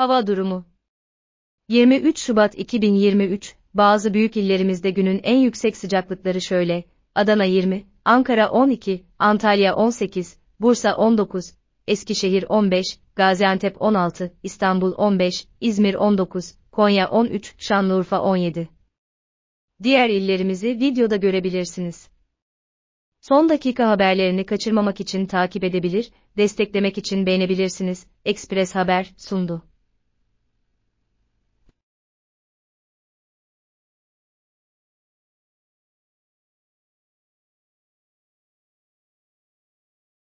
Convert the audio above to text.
Hava durumu 23 Şubat 2023, bazı büyük illerimizde günün en yüksek sıcaklıkları şöyle, Adana 20, Ankara 12, Antalya 18, Bursa 19, Eskişehir 15, Gaziantep 16, İstanbul 15, İzmir 19, Konya 13, Şanlıurfa 17. Diğer illerimizi videoda görebilirsiniz. Son dakika haberlerini kaçırmamak için takip edebilir, desteklemek için beğenebilirsiniz. Express Haber sundu.